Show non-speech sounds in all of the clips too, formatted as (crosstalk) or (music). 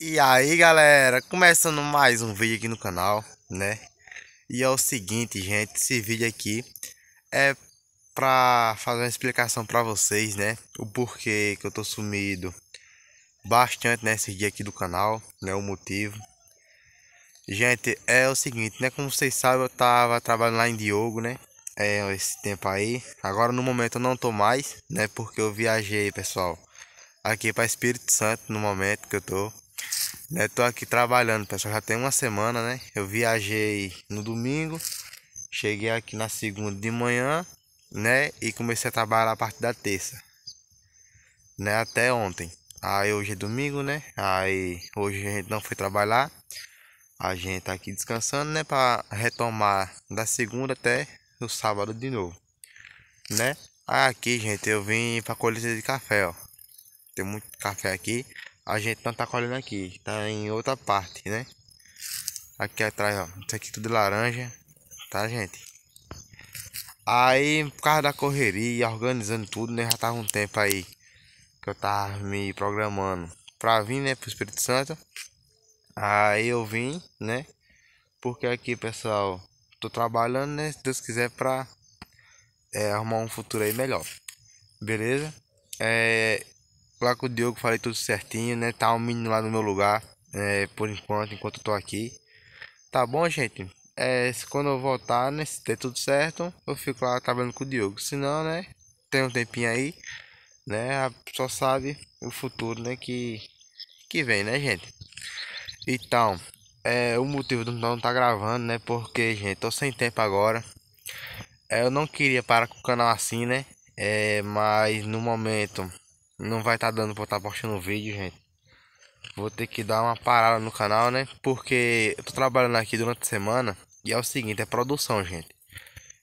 E aí galera, começando mais um vídeo aqui no canal, né? E é o seguinte gente, esse vídeo aqui é pra fazer uma explicação pra vocês, né? O porquê que eu tô sumido bastante nesse dia aqui do canal, né? O motivo. Gente, é o seguinte, né? Como vocês sabem, eu tava trabalhando lá em Diogo, né? É, esse tempo aí. Agora no momento eu não tô mais, né? Porque eu viajei, pessoal. Aqui pra Espírito Santo no momento que eu tô né tô aqui trabalhando, pessoal, já tem uma semana, né? Eu viajei no domingo, cheguei aqui na segunda de manhã, né? E comecei a trabalhar a partir da terça, né? Até ontem. Aí hoje é domingo, né? Aí hoje a gente não foi trabalhar. A gente tá aqui descansando, né? Pra retomar da segunda até o sábado de novo, né? Aqui, gente, eu vim pra colheita de café, ó. Tem muito café aqui a gente não tá colhendo aqui, tá em outra parte, né? Aqui atrás, ó. Isso aqui tudo laranja, tá, gente? Aí, por causa da correria, organizando tudo, né? Já tava um tempo aí que eu tava me programando pra vir, né? Pro Espírito Santo. Aí eu vim, né? Porque aqui, pessoal, tô trabalhando, né? Se Deus quiser, pra é, arrumar um futuro aí melhor. Beleza? É, lá com o Diogo, falei tudo certinho, né? Tá um menino lá no meu lugar, é, por enquanto, enquanto eu tô aqui. Tá bom, gente? É, se quando eu voltar, né, se der tudo certo, eu fico lá trabalhando com o Diogo. Se não, né, tem um tempinho aí, né, só sabe o futuro, né, que, que vem, né, gente? Então, é, o motivo do não tá gravando, né, porque, gente, tô sem tempo agora. É, eu não queria parar com o canal assim, né, é, mas no momento não vai estar tá dando pra estar tá postando vídeo, gente. Vou ter que dar uma parada no canal, né? Porque eu tô trabalhando aqui durante a semana. E é o seguinte, é produção, gente.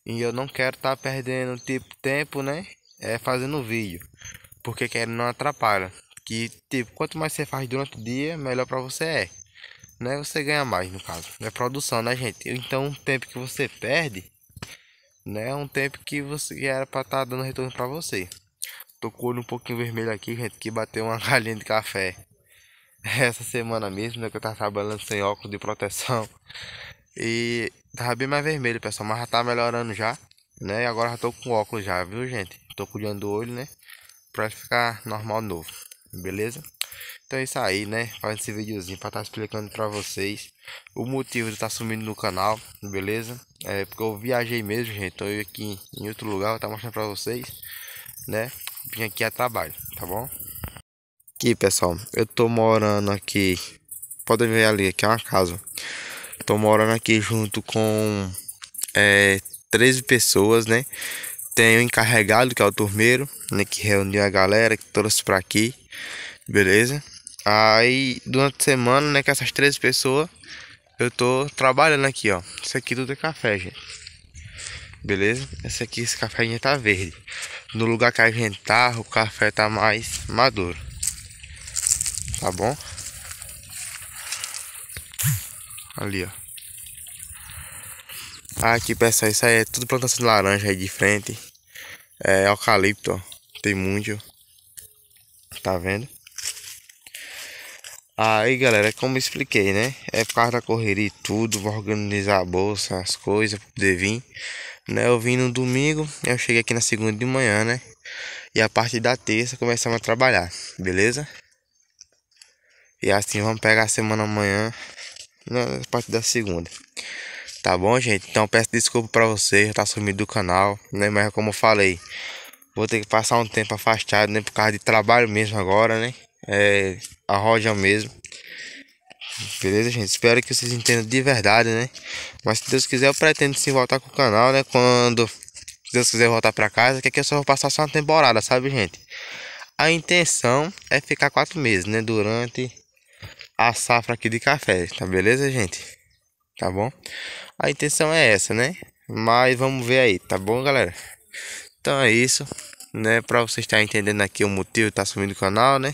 E eu não quero estar tá perdendo tipo tempo, né? É fazendo vídeo. Porque quero não atrapalha. Que tipo, quanto mais você faz durante o dia, melhor para você é. Né? Você ganha mais, no caso. É produção, né, gente? Então, o tempo que você perde, né, é um tempo que você era para estar tá dando retorno para você tocou um pouquinho vermelho aqui, gente, que bateu uma (laughs) galinha de café. Essa semana mesmo, né, que eu tava trabalhando sem óculos de proteção. E tava bem mais vermelho, pessoal, mas já tá melhorando já, né? E agora já tô com óculos já, viu, gente? Tô cuidando do olho, né? Pra ficar normal novo, beleza? Então é isso aí, né? Fazendo esse videozinho pra estar tá explicando pra vocês o motivo de estar tá sumindo no canal, beleza? É porque eu viajei mesmo, gente. Tô aqui em outro lugar, vou tá mostrando pra vocês, né? vim aqui a trabalho, tá bom? Aqui, pessoal, eu tô morando aqui. Podem ver ali, aqui é uma casa. Tô morando aqui junto com é, 13 pessoas, né? Tem o encarregado, que é o turmeiro, né? Que reuniu a galera, que trouxe pra aqui, beleza? Aí, durante a semana, né, com essas 13 pessoas, eu tô trabalhando aqui, ó. Isso aqui tudo é café, gente beleza? Essa aqui, esse café tá verde. No lugar que a gente tá, o café tá mais maduro. Tá bom? Ali, ó. Ah, aqui, pessoal, isso aí é tudo plantação de laranja aí de frente. É eucalipto, ó. Tem muito. Tá vendo? Aí galera, como expliquei, né? É por causa da correria e tudo, vou organizar a bolsa, as coisas, poder vir. Né? Eu vim no domingo, eu cheguei aqui na segunda de manhã, né? E a partir da terça começamos a trabalhar, beleza? E assim vamos pegar a semana amanhã, na né, parte da segunda. Tá bom, gente? Então peço desculpa pra vocês, já tá sumido do canal, né? Mas é como eu falei, vou ter que passar um tempo afastado, né? Por causa de trabalho mesmo agora, né? É, a roda mesmo. Beleza, gente? Espero que vocês entendam de verdade, né? Mas se Deus quiser, eu pretendo sim voltar com o canal, né? Quando Deus quiser voltar pra casa, que aqui eu só vou passar só uma temporada, sabe, gente? A intenção é ficar quatro meses, né? Durante a safra aqui de café, tá beleza, gente? Tá bom? A intenção é essa, né? Mas vamos ver aí, tá bom, galera? Então é isso, né? Pra vocês estarem entendendo aqui o motivo de estar tá subindo o canal, né?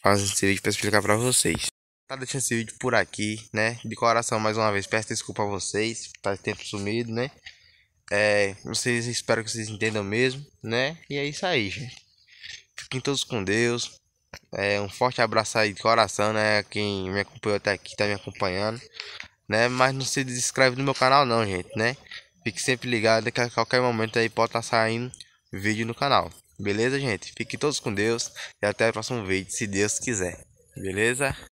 Fazendo esse vídeo pra explicar pra vocês tá deixando esse vídeo por aqui, né? De coração, mais uma vez, peço desculpa a vocês, tá tempo sumido, né? É, vocês, espero que vocês entendam mesmo, né? E é isso aí, gente. Fiquem todos com Deus. É, um forte abraço aí de coração, né? Quem me acompanhou até aqui, tá me acompanhando, né? Mas não se desinscreve no meu canal, não, gente, né? Fique sempre ligado que a qualquer momento aí pode estar tá saindo vídeo no canal. Beleza, gente? Fiquem todos com Deus e até o próximo vídeo, se Deus quiser. Beleza?